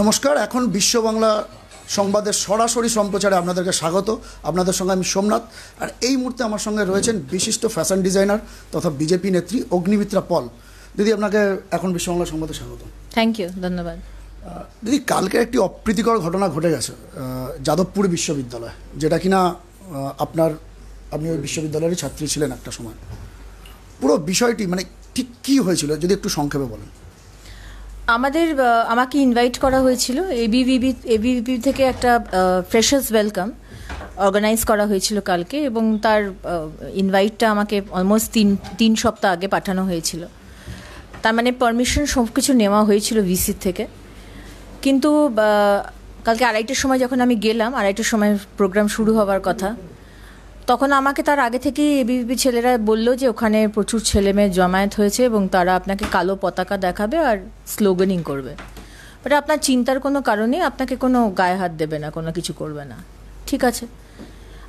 নমস্কার এখন বিশ্ব বাংলা সংবাদের সরাসরি সম্প্রচারে আপনাদেরকে স্বাগত আপনাদের সঙ্গে আমি সোমনাথ আর এই মুহূর্তে আমার সঙ্গে রয়েছেন বিশিষ্ট ফ্যাশন ডিজাইনার তথা বিজেপি নেত্রী অগ্নিমিত্রা পল দিদি আপনাকে এখন বিশ্ব বাংলা সংবাদে স্বাগত থ্যাংক ইউ ধন্যবাদ দিদি কালকে একটি অপ্রীতিকর ঘটনা ঘটে গেছে যাদবপুর বিশ্ববিদ্যালয় যেটা কিনা আপনার আপনি ওই বিশ্ববিদ্যালয়েরই ছাত্রী ছিলেন একটা সময় পুরো বিষয়টি মানে ঠিক কী হয়েছিল যদি একটু সংক্ষেপে বলেন আমাদের আমাকে ইনভাইট করা হয়েছিল এবিভিবি এবিভিবি থেকে একটা ফ্রেশার্স ওয়েলকাম অর্গানাইজ করা হয়েছিল কালকে এবং তার ইনভাইটটা আমাকে অলমোস্ট তিন তিন সপ্তাহ আগে পাঠানো হয়েছিল তার মানে পারমিশন সব কিছু নেওয়া হয়েছিল ভিসির থেকে কিন্তু কালকে আড়াইটার সময় যখন আমি গেলাম আড়াইটার সময় প্রোগ্রাম শুরু হওয়ার কথা তখন আমাকে তার আগে থেকেই এবিপি ছেলেরা বললো যে ওখানে প্রচুর ছেলে মেয়ে জমায়েত হয়েছে এবং তারা আপনাকে কালো পতাকা দেখাবে আর স্লোগানিং করবে বাট আপনার চিন্তার কোনো কারণে আপনাকে কোনো গায়ে হাত দেবে না কোনো কিছু করবে না ঠিক আছে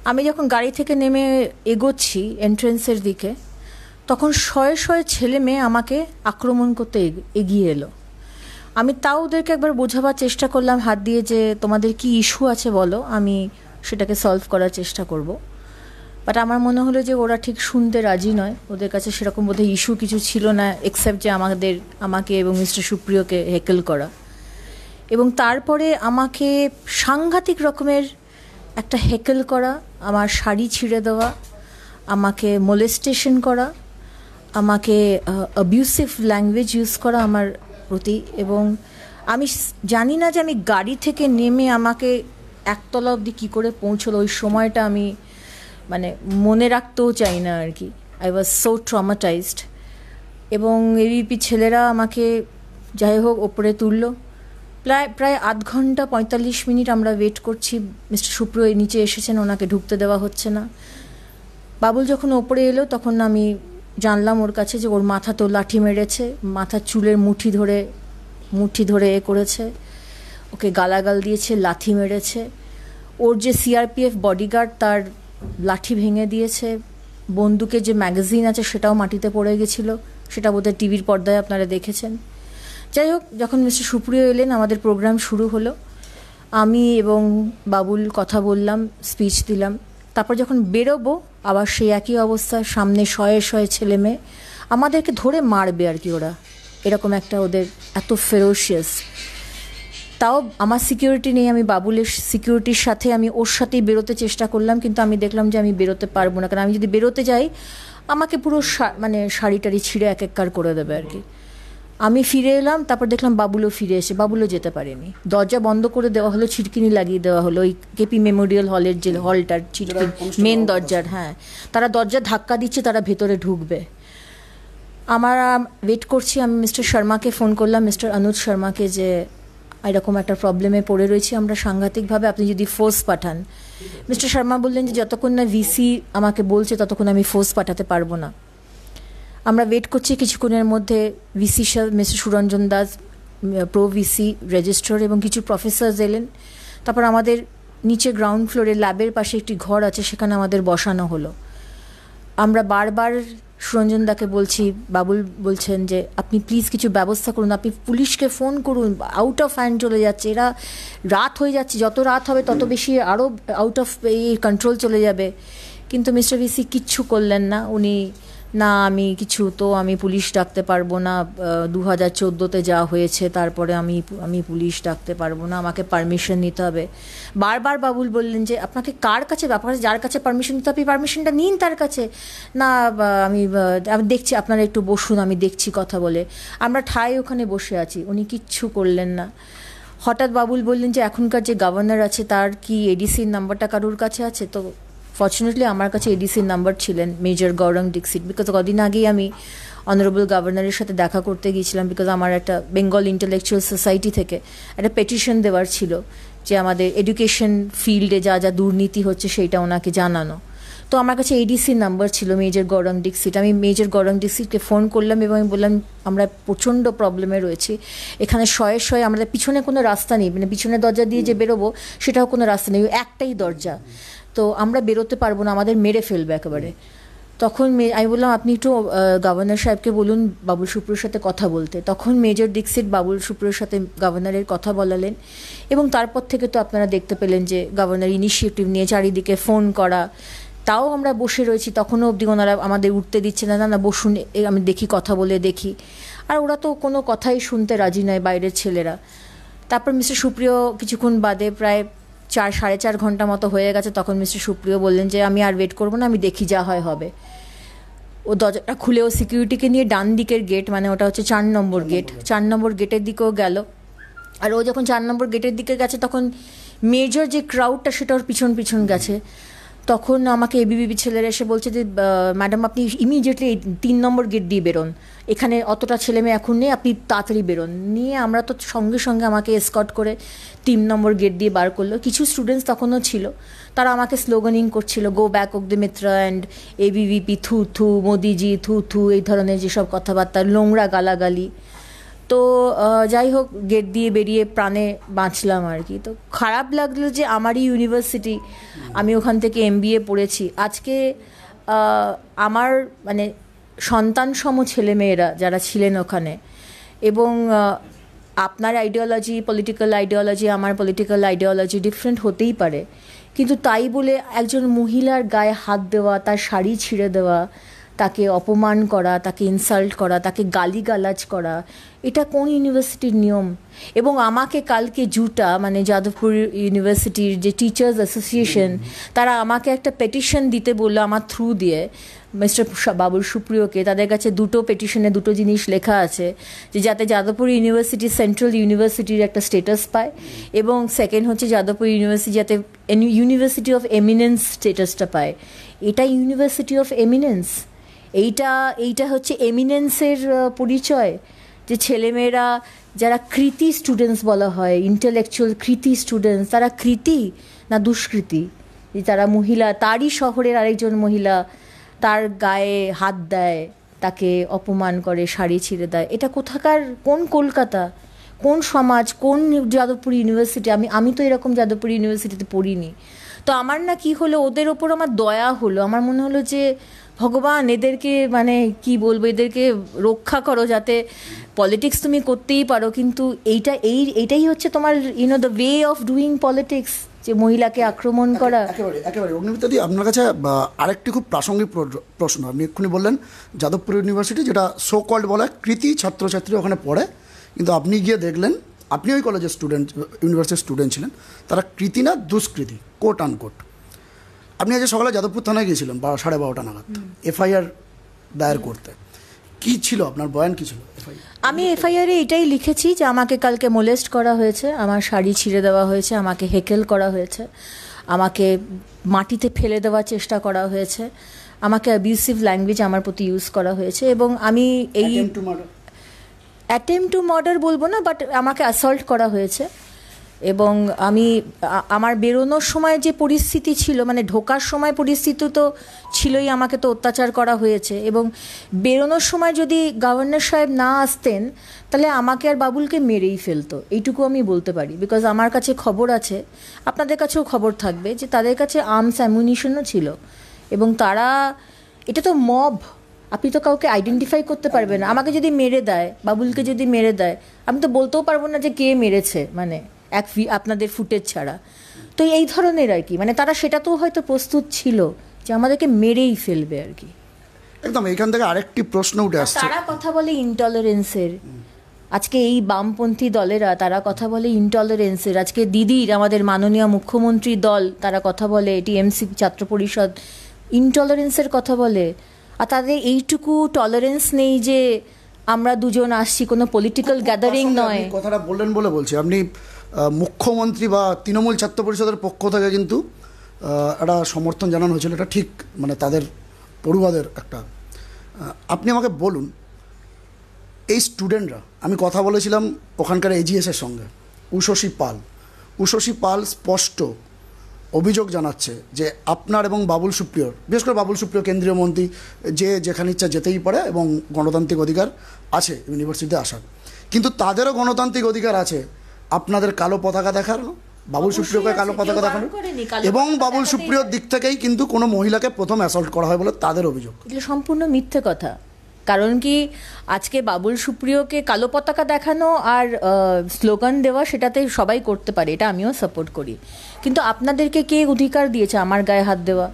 আমি যখন গাড়ি থেকে নেমে এগোচ্ছি এন্ট্রেন্সের দিকে তখন শয়ে শয়ে ছেলে মেয়ে আমাকে আক্রমণ করতে এগিয়ে এলো আমি তাও ওদেরকে একবার বোঝাবার চেষ্টা করলাম হাত দিয়ে যে তোমাদের কি ইস্যু আছে বলো আমি সেটাকে সলভ করার চেষ্টা করবো বাট আমার মনে হলো যে ওরা ঠিক শুনতে রাজি নয় ওদের কাছে সেরকম বোধহয় ইস্যু কিছু ছিল না এক্সেপ্ট যে আমাদের আমাকে এবং মিস্টার সুপ্রিয়কে হেকেল করা এবং তারপরে আমাকে সাংঘাতিক রকমের একটা হেকেল করা আমার শাড়ি ছিঁড়ে দেওয়া আমাকে মোলেস্টেশন করা আমাকে অ্যাবিউসিভ ল্যাঙ্গুয়েজ ইউজ করা আমার প্রতি এবং আমি জানি না যে আমি গাড়ি থেকে নেমে আমাকে একতলা অবধি কী করে পৌঁছলো ওই সময়টা আমি মানে মনে রাখতেও চাই না আর কি আই ওয়াজ সো ট্রমাটাইজড এবং এবিপি ছেলেরা আমাকে যাই হোক ওপরে তুলল প্রায় প্রায় আধ ঘন্টা পঁয়তাল্লিশ মিনিট আমরা ওয়েট করছি মিস্টার সুপ্র নিচে এসেছেন ওনাকে ঢুকতে দেওয়া হচ্ছে না বাবুল যখন ওপরে এলো তখন আমি জানলাম ওর কাছে যে ওর মাথা তো লাঠি মেরেছে মাথা চুলের মুঠি ধরে মুঠি ধরে এ করেছে ওকে গালাগাল দিয়েছে লাথি মেরেছে ওর যে সিআরপিএফ বডিগার্ড তার লাঠি ভেঙে দিয়েছে বন্দুকের যে ম্যাগাজিন আছে সেটাও মাটিতে পড়ে গেছিল সেটা বোধহয় টিভির পর্দায় আপনারা দেখেছেন যাই হোক যখন মিস্টার সুপ্রিয় এলেন আমাদের প্রোগ্রাম শুরু হলো আমি এবং বাবুল কথা বললাম স্পিচ দিলাম তারপর যখন বেরোবো আবার সেই একই অবস্থা সামনে শয়ে শয়ে ছেলে মেয়ে আমাদেরকে ধরে মারবে আর কি ওরা এরকম একটা ওদের এত ফেরোশিয়াস তাও আমার সিকিউরিটি নেই আমি বাবুলের সিকিউরিটির সাথে আমি ওর সাথেই বেরোতে চেষ্টা করলাম কিন্তু আমি দেখলাম যে আমি বেরোতে পারবো না কারণ আমি যদি বেরোতে যাই আমাকে পুরো মানে শাড়ি টাড়ি ছিঁড়ে এক এককার করে দেবে আর কি আমি ফিরে এলাম তারপর দেখলাম বাবুলও ফিরে এসে বাবুলও যেতে পারেনি দরজা বন্ধ করে দেওয়া হলো ছিটকিনি লাগিয়ে দেওয়া হলো ওই কেপি মেমোরিয়াল হলের যে হলটার ছিটকিনি মেন দরজার হ্যাঁ তারা দরজা ধাক্কা দিচ্ছে তারা ভেতরে ঢুকবে আমার ওয়েট করছি আমি মিস্টার শর্মাকে ফোন করলাম মিস্টার অনুজ শর্মাকে যে এরকম একটা প্রবলেমে পড়ে রয়েছি আমরা সাংঘাতিকভাবে আপনি যদি ফোর্স পাঠান মিস্টার শর্মা বললেন যে যতক্ষণ না ভিসি আমাকে বলছে ততক্ষণ আমি ফোর্স পাঠাতে পারবো না আমরা ওয়েট করছি কিছুক্ষণের মধ্যে VC Mister Suranjan Das pro VC registrar এবং কিছু প্রফেসর এলেন তারপর আমাদের নিচে গ্রাউন্ড ফ্লোরে ল্যাবের পাশে একটি ঘর আছে সেখানে আমাদের বসানো হলো আমরা বারবার দাকে বলছি বাবুল বলছেন যে আপনি প্লিজ কিছু ব্যবস্থা করুন আপনি পুলিশকে ফোন করুন আউট অফ হ্যান্ড চলে যাচ্ছে এরা রাত হয়ে যাচ্ছে যত রাত হবে তত বেশি আরও আউট অফ এই কন্ট্রোল চলে যাবে কিন্তু মিস্টার ভিসি কিচ্ছু করলেন না উনি না আমি কিছু তো আমি পুলিশ ডাকতে পারবো না দু হাজার চোদ্দোতে যা হয়েছে তারপরে আমি আমি পুলিশ ডাকতে পারবো না আমাকে পারমিশন নিতে হবে বারবার বাবুল বললেন যে আপনাকে কার কাছে ব্যাপার যার কাছে পারমিশন নিতে হবে পারমিশনটা নিন তার কাছে না আমি আমি দেখছি আপনারা একটু বসুন আমি দেখছি কথা বলে আমরা ঠাই ওখানে বসে আছি উনি কিচ্ছু করলেন না হঠাৎ বাবুল বললেন যে এখনকার যে গভর্নর আছে তার কি এডিসির নাম্বারটা কারুর কাছে আছে তো ফর্চুনেটলি আমার কাছে এডিসির নাম্বার ছিলেন মেজর গৌরং ডিক্সিট বিকজ কদিন আগেই আমি অনারেবল গভর্নরের সাথে দেখা করতে গিয়েছিলাম বিকজ আমার একটা বেঙ্গল ইন্টেলেকচুয়াল সোসাইটি থেকে একটা পেটিশন দেওয়ার ছিল যে আমাদের এডুকেশন ফিল্ডে যা যা দুর্নীতি হচ্ছে সেইটা ওনাকে জানানো তো আমার কাছে এডিসির নাম্বার ছিল মেজর গৌরং ডিক্সিট আমি মেজর গৌরং ডিক্সিটকে ফোন করলাম এবং আমি বললাম আমরা প্রচণ্ড প্রবলেমে রয়েছি এখানে শয়ে শয়ে আমাদের পিছনে কোনো রাস্তা নেই মানে পিছনে দরজা দিয়ে যে বেরোবো সেটাও কোনো রাস্তা নেই একটাই দরজা তো আমরা বেরোতে পারবো না আমাদের মেরে ফেলবে একেবারে তখন আমি বললাম আপনি একটু গভর্নর সাহেবকে বলুন বাবুল সুপ্রিয়র সাথে কথা বলতে তখন মেজর দীক্ষিত বাবুল সুপ্রিয়র সাথে গভর্নরের কথা বলালেন এবং তারপর থেকে তো আপনারা দেখতে পেলেন যে গভর্নর ইনিশিয়েটিভ নিয়ে চারিদিকে ফোন করা তাও আমরা বসে রয়েছি তখনও অবধি ওনারা আমাদের উঠতে দিচ্ছে না না বসুন আমি দেখি কথা বলে দেখি আর ওরা তো কোনো কথাই শুনতে রাজি নয় বাইরের ছেলেরা তারপর মিস্টার সুপ্রিয় কিছুক্ষণ বাদে প্রায় চার সাড়ে চার ঘন্টা মতো হয়ে গেছে তখন মিস্টার সুপ্রিয় বললেন যে আমি আর ওয়েট করবো না আমি দেখি যা হয় হবে ও দরজাটা খুলে ও সিকিউরিটিকে নিয়ে ডান দিকের গেট মানে ওটা হচ্ছে চার নম্বর গেট চার নম্বর গেটের দিকেও গেল আর ও যখন চার নম্বর গেটের দিকে গেছে তখন মেজর যে ক্রাউডটা সেটা ওর পিছন পিছন গেছে তখন আমাকে এবিবিপি ছেলেরা এসে বলছে যে ম্যাডাম আপনি ইমিডিয়েটলি তিন নম্বর গেট দিয়ে বেরোন এখানে অতটা ছেলে মেয়ে এখন নেই আপনি তাড়াতাড়ি বেরোন নিয়ে আমরা তো সঙ্গে সঙ্গে আমাকে স্কট করে তিন নম্বর গেট দিয়ে বার করলো কিছু স্টুডেন্টস তখনও ছিল তারা আমাকে স্লোগানিং করছিল go back of the Mitra and ABVP থু থু মোদিজি থু থু এই ধরনের যেসব কথাবার্তা নোংরা গালাগালি তো যাই হোক গেট দিয়ে বেরিয়ে প্রাণে বাঁচলাম আর কি তো খারাপ লাগলো যে আমারই ইউনিভার্সিটি আমি ওখান থেকে এম পড়েছি আজকে আমার মানে সন্তান সম ছেলেমেয়েরা যারা ছিলেন ওখানে এবং আপনার আইডিওলজি পলিটিক্যাল আইডিওলজি আমার পলিটিক্যাল আইডিওলজি ডিফারেন্ট হতেই পারে কিন্তু তাই বলে একজন মহিলার গায়ে হাত দেওয়া তার শাড়ি ছিঁড়ে দেওয়া তাকে অপমান করা তাকে ইনসাল্ট করা তাকে গালিগালাজ করা এটা কোন ইউনিভার্সিটির নিয়ম এবং আমাকে কালকে জুটা মানে যাদবপুর ইউনিভার্সিটির যে টিচার্স অ্যাসোসিয়েশন তারা আমাকে একটা পেটিশন দিতে বললো আমার থ্রু দিয়ে মিস্টার বাবুল সুপ্রিয়কে তাদের কাছে দুটো পেটিশনে দুটো জিনিস লেখা আছে যে যাতে যাদবপুর ইউনিভার্সিটি সেন্ট্রাল ইউনিভার্সিটির একটা স্টেটাস পায় এবং সেকেন্ড হচ্ছে যাদবপুর ইউনিভার্সিটি যাতে ইউনিভার্সিটি অফ এমিনেন্স স্টেটাসটা পায় এটা ইউনিভার্সিটি অফ এমিনেন্স এইটা এইটা হচ্ছে এমিনেন্সের পরিচয় যে ছেলেমেয়েরা যারা কৃতি স্টুডেন্টস বলা হয় ইন্টেলেকচুয়াল কৃতি স্টুডেন্টস তারা কৃতি না দুষ্কৃতি তারা মহিলা তারই শহরের আরেকজন মহিলা তার গায়ে হাত দেয় তাকে অপমান করে শাড়ি ছিঁড়ে দেয় এটা কোথাকার কোন কলকাতা কোন সমাজ কোন যাদবপুর ইউনিভার্সিটি আমি আমি তো এরকম যাদবপুর ইউনিভার্সিটিতে পড়িনি তো আমার না কি হলো ওদের ওপর আমার দয়া হলো আমার মনে হলো যে ভগবান এদেরকে মানে কি বলবো এদেরকে রক্ষা করো যাতে পলিটিক্স তুমি করতেই পারো কিন্তু এইটা এই এইটাই হচ্ছে তোমার you know the way of doing politics যে মহিলাকে আক্রমণ করা একেবারে একেবারে আপনার কাছে আরেকটি খুব প্রাসঙ্গিক প্রশ্ন আপনি এক্ষুনি বললেন যাদবপুর ইউনিভার্সিটি যেটা সো কল্ড বলা কৃতি ছাত্রছাত্রী ওখানে পড়ে কিন্তু আপনি গিয়ে দেখলেন আপনি ওই কলেজের স্টুডেন্ট ইউনিভার্সিটির স্টুডেন্ট ছিলেন তারা কৃতি না দুষ্কৃতি কোট আনকোট আপনি আজ সকালে যাদবপুর থানায় গিয়েছিলেন বারো সাড়ে বারোটা নাগাদ এফআইআর দায়ের করতে কি ছিল আপনার বয়ান কি ছিল আমি এফআইআরে এটাই লিখেছি যে আমাকে কালকে মোলেস্ট করা হয়েছে আমার শাড়ি ছিঁড়ে দেওয়া হয়েছে আমাকে হেকেল করা হয়েছে আমাকে মাটিতে ফেলে দেওয়ার চেষ্টা করা হয়েছে আমাকে অ্যাবিউসিভ ল্যাঙ্গুয়েজ আমার প্রতি ইউজ করা হয়েছে এবং আমি এই অ্যাটেম্প টু মার্ডার বলবো না বাট আমাকে অ্যাসল্ট করা হয়েছে এবং আমি আমার বেরোনোর সময় যে পরিস্থিতি ছিল মানে ঢোকার সময় পরিস্থিতি তো ছিলই আমাকে তো অত্যাচার করা হয়েছে এবং বেরোনোর সময় যদি গভর্নর সাহেব না আসতেন তাহলে আমাকে আর বাবুলকে মেরেই ফেলতো এইটুকু আমি বলতে পারি বিকজ আমার কাছে খবর আছে আপনাদের কাছেও খবর থাকবে যে তাদের কাছে আর্মস অ্যামুনিশনও ছিল এবং তারা এটা তো মব আপনি তো কাউকে আইডেন্টিফাই করতে পারবেন না আমাকে যদি মেরে দেয় বাবুলকে যদি মেরে দেয় আমি তো বলতেও পারবো না যে কে মেরেছে মানে এক আপনাদের ফুটেজ ছাড়া তো এই ধরনের আর কি মানে তারা তো হয়তো প্রস্তুত ছিল যে আমাদেরকে মেরেই ফেলবে আর কি একদম এখান থেকে আরেকটি প্রশ্ন উঠে আসছে তারা কথা বলে ইনটলারেন্সের আজকে এই বামপন্থী দলেরা তারা কথা বলে ইনটলারেন্সের আজকে দিদির আমাদের মাননীয় মুখ্যমন্ত্রী দল তারা কথা বলে এটি এমসি ছাত্র পরিষদ ইনটলারেন্সের কথা বলে আর তাদের এইটুকু টলারেন্স নেই যে আমরা দুজন আসছি কোনো পলিটিক্যাল গ্যাদারিং নয় কথাটা বললেন বলে বলছি আপনি মুখ্যমন্ত্রী বা তৃণমূল ছাত্র পরিষদের পক্ষ থেকে কিন্তু একটা সমর্থন জানানো হয়েছিল এটা ঠিক মানে তাদের পড়ুয়াদের একটা আপনি আমাকে বলুন এই স্টুডেন্টরা আমি কথা বলেছিলাম ওখানকার এজিএসের সঙ্গে উষসী পাল উষসী পাল স্পষ্ট অভিযোগ জানাচ্ছে যে আপনার এবং বাবুল সুপ্রিয়র বিশেষ করে বাবুল সুপ্রিয় কেন্দ্রীয় মন্ত্রী যে যেখানে ইচ্ছা যেতেই পারে এবং গণতান্ত্রিক অধিকার আছে ইউনিভার্সিটিতে আসার কিন্তু তাদেরও গণতান্ত্রিক অধিকার আছে আপনাদের কালো পতাকা দেখানো বাবুল সুপ্রিয়কে কালো পতাকা দেখানো এবং বাবুল সুপ্রিয়র দিক থেকেই কিন্তু কোনো মহিলাকে প্রথম অ্যাসল্ট করা হয় বলে তাদের অভিযোগ এটা সম্পূর্ণ মিথ্যে কথা কারণ কি আজকে বাবুল সুপ্রিয়কে কালো পতাকা দেখানো আর স্লোগান দেওয়া সেটাতে সবাই করতে পারে এটা আমিও সাপোর্ট করি কিন্তু আপনাদেরকে কে অধিকার দিয়েছে আমার গায়ে হাত দেওয়া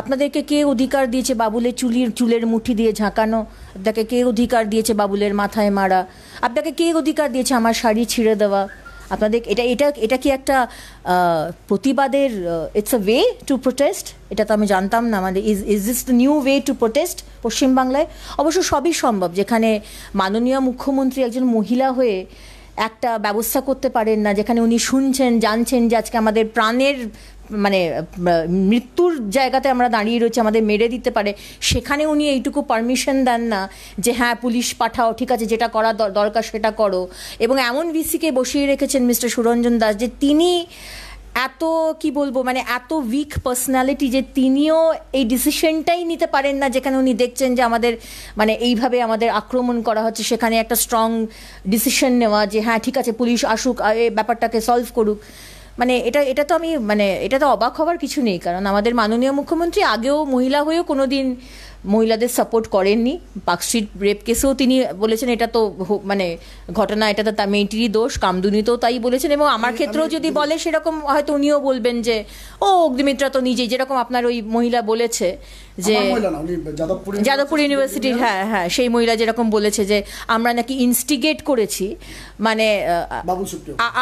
আপনাদেরকে কে অধিকার দিয়েছে বাবুলের চুলির চুলের মুঠি দিয়ে ঝাঁকানো আপনাকে কে অধিকার দিয়েছে বাবুলের মাথায় মারা আপনাকে কে অধিকার দিয়েছে আমার শাড়ি ছিঁড়ে দেওয়া আপনাদের এটা এটা এটা কি একটা প্রতিবাদের it's a way to protest এটা তো আমি জানতাম না মানে is is is the new way to protest পশ্চিমবাংলায় অবশ্য সবই সম্ভব যেখানে মাননীয় মুখ্যমন্ত্রী একজন মহিলা হয়ে একটা ব্যবস্থা করতে পারেন না যেখানে উনি শুনছেন জানছেন যে আজকে আমাদের প্রাণের মানে মৃত্যুর জায়গাতে আমরা দাঁড়িয়ে রয়েছে আমাদের মেরে দিতে পারে সেখানে উনি এইটুকু পারমিশন দেন না যে হ্যাঁ পুলিশ পাঠাও ঠিক আছে যেটা করা দরকার সেটা করো এবং এমন ভিসিকে বসিয়ে রেখেছেন মিস্টার সুরঞ্জন দাস যে তিনি এত কি বলবো মানে এত উইক পার্সোনালিটি যে তিনিও এই ডিসিশনটাই নিতে পারেন না যেখানে উনি দেখছেন যে আমাদের মানে এইভাবে আমাদের আক্রমণ করা হচ্ছে সেখানে একটা স্ট্রং ডিসিশন নেওয়া যে হ্যাঁ ঠিক আছে পুলিশ আসুক এই ব্যাপারটাকে সলভ করুক মানে এটা এটা তো আমি মানে এটা তো অবাক হওয়ার কিছু নেই কারণ আমাদের মাননীয় মুখ্যমন্ত্রী আগেও মহিলা হয়েও কোনো দিন মহিলাদের সাপোর্ট করেননি পার্কস্ট্রিট রেপ কেসেও তিনি বলেছেন এটা তো মানে ঘটনা এটা তো তা মেয়েটিরই দোষ কামদুনিতেও তাই বলেছেন এবং আমার ক্ষেত্রেও যদি বলে সেরকম হয়তো উনিও বলবেন যে ও অগ্নিমিত্রা তো নিজেই যেরকম আপনার ওই মহিলা বলেছে যে যাদবপুর ইউনিভার্সিটির হ্যাঁ হ্যাঁ সেই মহিলা যেরকম বলেছে যে আমরা নাকি ইনস্টিগেট করেছি মানে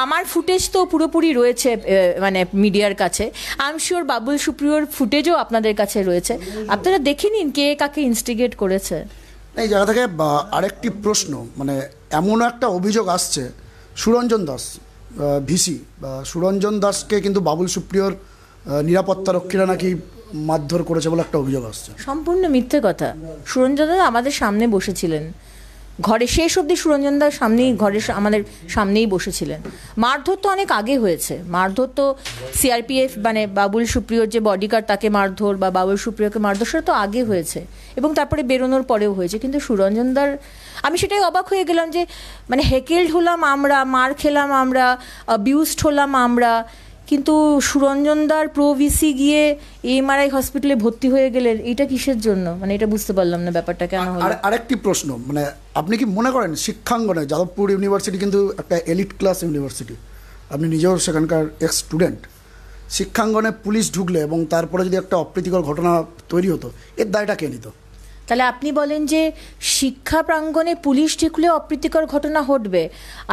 আমার ফুটেজ তো পুরোপুরি রয়েছে মানে মিডিয়ার কাছে আই শিওর বাবুল সুপ্রিয়র ফুটেজও আপনাদের কাছে রয়েছে আপনারা দেখে নিন কে কাকে ইনস্টিগেট করেছে এই জায়গা থেকে আরেকটি প্রশ্ন মানে এমন একটা অভিযোগ আসছে সুরঞ্জন দাস ভিসি সুরঞ্জন দাসকে কিন্তু বাবুল সুপ্রিয়র নিরাপত্তা রক্ষীরা নাকি মারধর করেছে বলে একটা অভিযোগ আসছে সম্পূর্ণ মিথ্যে কথা সুরঞ্জন দা আমাদের সামনে বসেছিলেন ঘরে শেষ অবধি সুরঞ্জন দার সামনেই ঘরে আমাদের সামনেই বসেছিলেন মারধর তো অনেক আগে হয়েছে মারধর তো সিআরপিএফ মানে বাবুল সুপ্রিয়র যে বডিগার্ড তাকে মারধর বা বাবুল সুপ্রিয়কে মারধর সেটা তো আগে হয়েছে এবং তারপরে বেরোনোর পরেও হয়েছে কিন্তু সুরঞ্জন দার আমি সেটাই অবাক হয়ে গেলাম যে মানে হেকেল্ড হলাম আমরা মার খেলাম আমরা অ্যাবিউজড হলাম আমরা কিন্তু সুরঞ্জনদার প্রোভিসি গিয়ে এমআরআই হসপিটালে ভর্তি হয়ে গেলেন এটা কিসের জন্য মানে এটা বুঝতে পারলাম না ব্যাপারটা কেন হলো আরেকটি প্রশ্ন মানে আপনি কি মনে করেন শিক্ষাঙ্গনে যাদবপুর ইউনিভার্সিটি কিন্তু একটা এলিট ক্লাস ইউনিভার্সিটি আপনি নিজেও সেখানকার এক্স স্টুডেন্ট শিক্ষাঙ্গনে পুলিশ ঢুকলে এবং তারপরে যদি একটা অপ্রীতিকর ঘটনা তৈরি হতো এর দায়টা কে নিত তাহলে আপনি বলেন যে শিক্ষা প্রাঙ্গণে পুলিশ ঠিকলে অপ্রীতিকর ঘটনা ঘটবে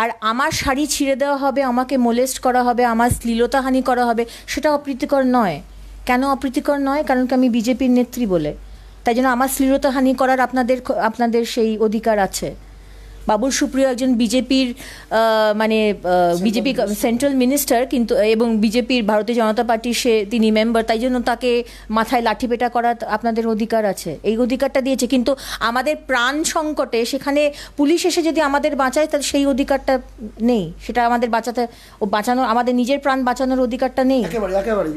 আর আমার শাড়ি ছিঁড়ে দেওয়া হবে আমাকে মোলেস্ট করা হবে আমার শ্লীলতাহানি করা হবে সেটা অপ্রীতিকর নয় কেন অপ্রীতিকর নয় কারণ কি আমি বিজেপির নেত্রী বলে তাই জন্য আমার শ্লীলতাহানি করার আপনাদের আপনাদের সেই অধিকার আছে বাবুল সুপ্রিয় একজন বিজেপির মানে বিজেপি সেন্ট্রাল মিনিস্টার কিন্তু এবং বিজেপির ভারতীয় জনতা পার্টির সে তিনি মেম্বার তাই জন্য তাকে মাথায় লাঠি পেটা করার আপনাদের অধিকার আছে এই অধিকারটা দিয়েছে কিন্তু আমাদের প্রাণ সংকটে সেখানে পুলিশ এসে যদি আমাদের বাঁচায় তাহলে সেই অধিকারটা নেই সেটা আমাদের বাঁচাতে বাঁচানোর আমাদের নিজের প্রাণ বাঁচানোর অধিকারটা নেই একেবারে একেবারে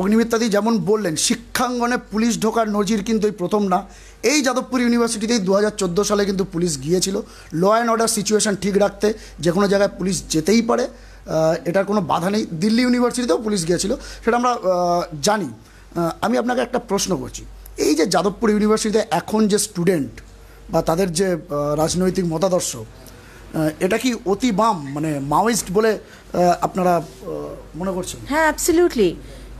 অগ্নিমিত্তাদি যেমন বললেন শিক্ষাঙ্গনে পুলিশ ঢোকার নজির কিন্তু এই প্রথম না এই যাদবপুর ইউনিভার্সিটিতেই দু হাজার সালে কিন্তু পুলিশ গিয়েছিল ল অ্যান্ড অর্ডার সিচুয়েশান ঠিক রাখতে যে কোনো জায়গায় পুলিশ যেতেই পারে এটার কোনো বাধা নেই দিল্লি ইউনিভার্সিটিতেও পুলিশ গিয়েছিল সেটা আমরা জানি আমি আপনাকে একটা প্রশ্ন করছি এই যে যাদবপুর ইউনিভার্সিটিতে এখন যে স্টুডেন্ট বা তাদের যে রাজনৈতিক মতাদর্শ এটা কি অতি বাম মানে মাওয়িস্ট বলে আপনারা মনে করছেন হ্যাঁ অ্যাবসলিউটলি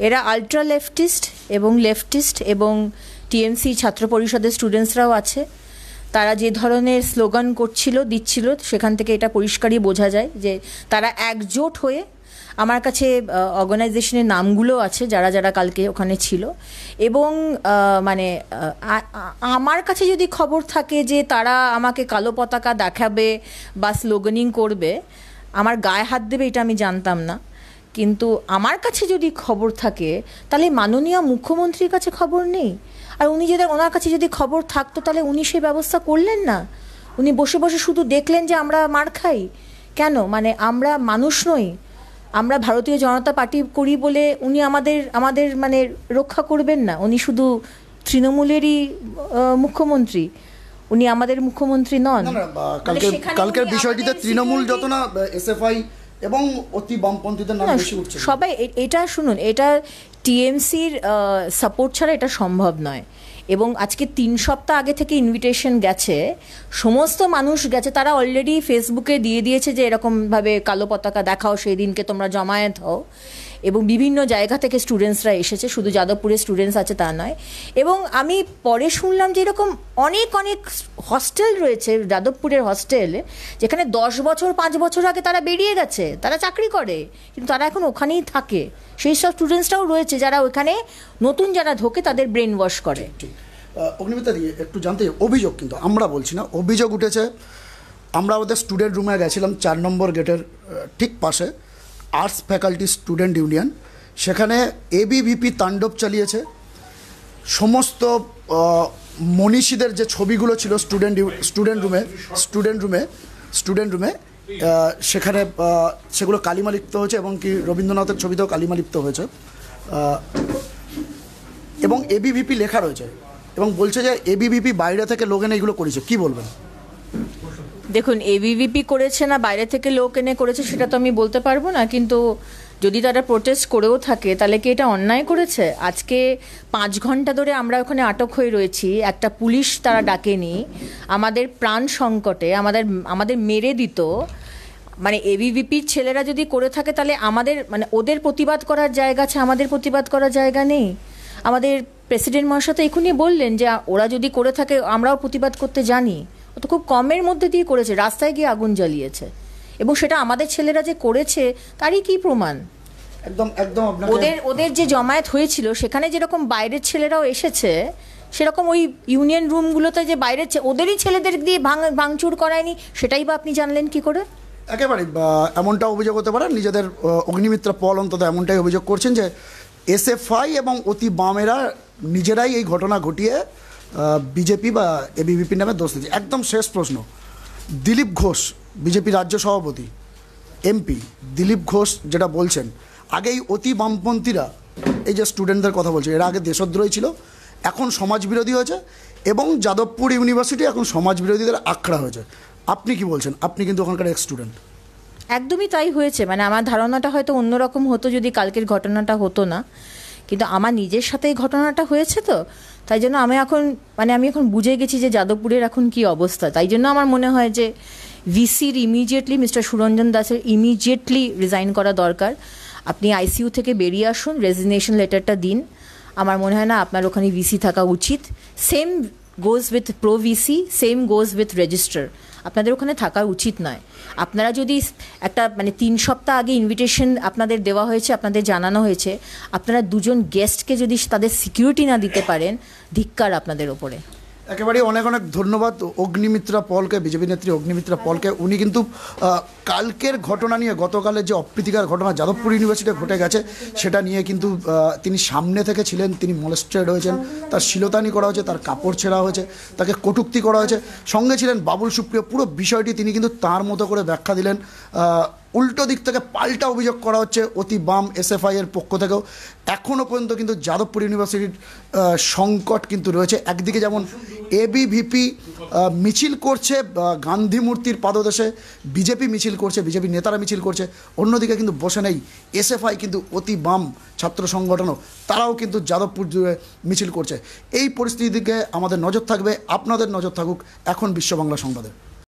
এরা আলট্রা লেফটিস্ট এবং লেফটিস্ট এবং টিএমসি ছাত্র পরিষদের স্টুডেন্টসরাও আছে তারা যে ধরনের স্লোগান করছিল দিচ্ছিল সেখান থেকে এটা পরিষ্কারই বোঝা যায় যে তারা একজোট হয়ে আমার কাছে অর্গানাইজেশনের নামগুলো আছে যারা যারা কালকে ওখানে ছিল এবং মানে আমার কাছে যদি খবর থাকে যে তারা আমাকে কালো পতাকা দেখাবে বা স্লোগানিং করবে আমার গায়ে হাত দেবে এটা আমি জানতাম না কিন্তু আমার কাছে যদি খবর থাকে তাহলে মাননীয় মুখ্যমন্ত্রীর কাছে খবর নেই আর উনি যদি ওনার কাছে যদি খবর থাকতো তাহলে উনি সেই ব্যবস্থা করলেন না উনি বসে বসে শুধু দেখলেন যে আমরা মার খাই কেন মানে আমরা মানুষ নই আমরা ভারতীয় জনতা পার্টি করি বলে উনি আমাদের আমাদের মানে রক্ষা করবেন না উনি শুধু তৃণমূলেরই মুখ্যমন্ত্রী উনি আমাদের মুখ্যমন্ত্রী নন কালকে মানে কালকের বিষয়টিতে তৃণমূল যত না এসএফআই এবং অতি বামপন্থীদের নাম বেশি উঠছে সবাই এটা শুনুন এটা টিএমসির সাপোর্ট ছাড়া এটা সম্ভব নয় এবং আজকে তিন সপ্তাহ আগে থেকে ইনভিটেশন গেছে সমস্ত মানুষ গেছে তারা অলরেডি ফেসবুকে দিয়ে দিয়েছে যে এরকমভাবে কালো পতাকা দেখাও সেই দিনকে তোমরা জমায়েত হও এবং বিভিন্ন জায়গা থেকে স্টুডেন্টসরা এসেছে শুধু যাদবপুরের স্টুডেন্টস আছে তা নয় এবং আমি পরে শুনলাম যে এরকম অনেক অনেক হস্টেল রয়েছে যাদবপুরের হস্টেলে যেখানে দশ বছর পাঁচ বছর আগে তারা বেরিয়ে গেছে তারা চাকরি করে কিন্তু তারা এখন ওখানেই থাকে সেই সব স্টুডেন্টসরাও রয়েছে যারা ওখানে নতুন যারা ঢোকে তাদের ব্রেন ওয়াশ করে অগ্নিমিতা দিয়ে একটু জানতে অভিযোগ কিন্তু আমরা বলছি না অভিযোগ উঠেছে আমরা ওদের স্টুডেন্ট রুমে গেছিলাম চার নম্বর গেটের ঠিক পাশে আর্টস ফ্যাকাল্টি স্টুডেন্ট ইউনিয়ন সেখানে এবিভিপি তাণ্ডব চালিয়েছে সমস্ত মনীষীদের যে ছবিগুলো ছিল স্টুডেন্ট স্টুডেন্ট রুমে স্টুডেন্ট রুমে স্টুডেন্ট রুমে সেখানে সেগুলো কালিমা লিপ্ত হয়েছে এবং কি রবীন্দ্রনাথের ছবিতেও কালিমা লিপ্ত হয়েছে এবং এবিভিপি লেখা রয়েছে এবং বলছে যে এবিভিপি বাইরে থেকে লোকেন এগুলো করেছে কি বলবেন দেখুন এবিভিপি করেছে না বাইরে থেকে লোক এনে করেছে সেটা তো আমি বলতে পারবো না কিন্তু যদি তারা প্রোটেস্ট করেও থাকে তাহলে কি এটা অন্যায় করেছে আজকে পাঁচ ঘন্টা ধরে আমরা ওখানে আটক হয়ে রয়েছি একটা পুলিশ তারা ডাকেনি আমাদের প্রাণ সংকটে আমাদের আমাদের মেরে দিত মানে এবিভিপির ছেলেরা যদি করে থাকে তাহলে আমাদের মানে ওদের প্রতিবাদ করার জায়গা আছে আমাদের প্রতিবাদ করার জায়গা নেই আমাদের প্রেসিডেন্ট মহাশয় তো এখনই বললেন যে ওরা যদি করে থাকে আমরাও প্রতিবাদ করতে জানি তো খুব কমের মধ্যে দিয়ে করেছে রাস্তায় গিয়ে আগুন জ্বালিয়েছে এবং সেটা আমাদের ছেলেরা যে করেছে তারই কি প্রমাণ একদম একদম ওদের ওদের যে জমায়েত হয়েছিল সেখানে যেরকম বাইরের ছেলেরাও এসেছে সেরকম ওই ইউনিয়ন রুমগুলোতে যে বাইরের ওদেরই ছেলেদের দিয়ে ভাঙচুর করায়নি সেটাই বা আপনি জানলেন কি করে একেবারে এমনটা অভিযোগ হতে পারে নিজেদের অগ্নিমিত্র পল অন্তত এমনটাই অভিযোগ করছেন যে আই এবং অতি বামেরা নিজেরাই এই ঘটনা ঘটিয়ে বিজেপি বা এবিভিপি নামে দোষ দিচ্ছে একদম শেষ প্রশ্ন দিলীপ ঘোষ বিজেপি রাজ্য সভাপতি এমপি দিলীপ ঘোষ যেটা বলছেন আগেই অতি বামপন্থীরা এই যে স্টুডেন্টদের কথা বলছে এরা আগে দেশদ্রোহী ছিল এখন সমাজ বিরোধী হয়েছে এবং যাদবপুর ইউনিভার্সিটি এখন সমাজ বিরোধীদের আখড়া হয়েছে আপনি কি বলছেন আপনি কিন্তু ওখানকার এক স্টুডেন্ট একদমই তাই হয়েছে মানে আমার ধারণাটা হয়তো অন্যরকম হতো যদি কালকের ঘটনাটা হতো না কিন্তু আমার নিজের সাথে এই ঘটনাটা হয়েছে তো তাই জন্য আমি এখন মানে আমি এখন বুঝে গেছি যে যাদবপুরের এখন কি অবস্থা তাই জন্য আমার মনে হয় যে ভিসির ইমিডিয়েটলি মিস্টার সুরঞ্জন দাসের ইমিডিয়েটলি রিজাইন করা দরকার আপনি আইসিইউ থেকে বেরিয়ে আসুন রেজিগনেশন লেটারটা দিন আমার মনে হয় না আপনার ওখানে ভিসি থাকা উচিত same goes with pro VC same goes with registrar আপনাদের ওখানে থাকা উচিত নয় আপনারা যদি একটা মানে তিন সপ্তাহ আগে ইনভিটেশন আপনাদের দেওয়া হয়েছে আপনাদের জানানো হয়েছে আপনারা দুজন গেস্টকে যদি তাদের সিকিউরিটি না দিতে পারেন ধিক্কার আপনাদের ওপরে একেবারে অনেক অনেক ধন্যবাদ অগ্নিমিত্রা পলকে বিজেপি নেত্রী অগ্নিমিত্রা পলকে উনি কিন্তু কালকের ঘটনা নিয়ে গতকালের যে অপ্রীতিকার ঘটনা যাদবপুর ইউনিভার্সিটি ঘটে গেছে সেটা নিয়ে কিন্তু তিনি সামনে থেকে ছিলেন তিনি মলেস্ট্রেড হয়েছেন তার শিলতানি করা হয়েছে তার কাপড় ছেঁড়া হয়েছে তাকে কটুক্তি করা হয়েছে সঙ্গে ছিলেন বাবুল সুপ্রিয় পুরো বিষয়টি তিনি কিন্তু তার মতো করে ব্যাখ্যা দিলেন উল্টো দিক থেকে পাল্টা অভিযোগ করা হচ্ছে অতি বাম এসএফআই এর পক্ষ থেকেও এখনও পর্যন্ত কিন্তু যাদবপুর ইউনিভার্সিটির সংকট কিন্তু রয়েছে একদিকে যেমন এবিভিপি মিছিল করছে গান্ধী মূর্তির পাদদেশে বিজেপি মিছিল করছে বিজেপি নেতারা মিছিল করছে অন্যদিকে কিন্তু বসে নেই এসএফআই কিন্তু অতি বাম ছাত্র সংগঠনও তারাও কিন্তু যাদবপুর জুড়ে মিছিল করছে এই পরিস্থিতিকে আমাদের নজর থাকবে আপনাদের নজর থাকুক এখন বিশ্ব বাংলা সংবাদের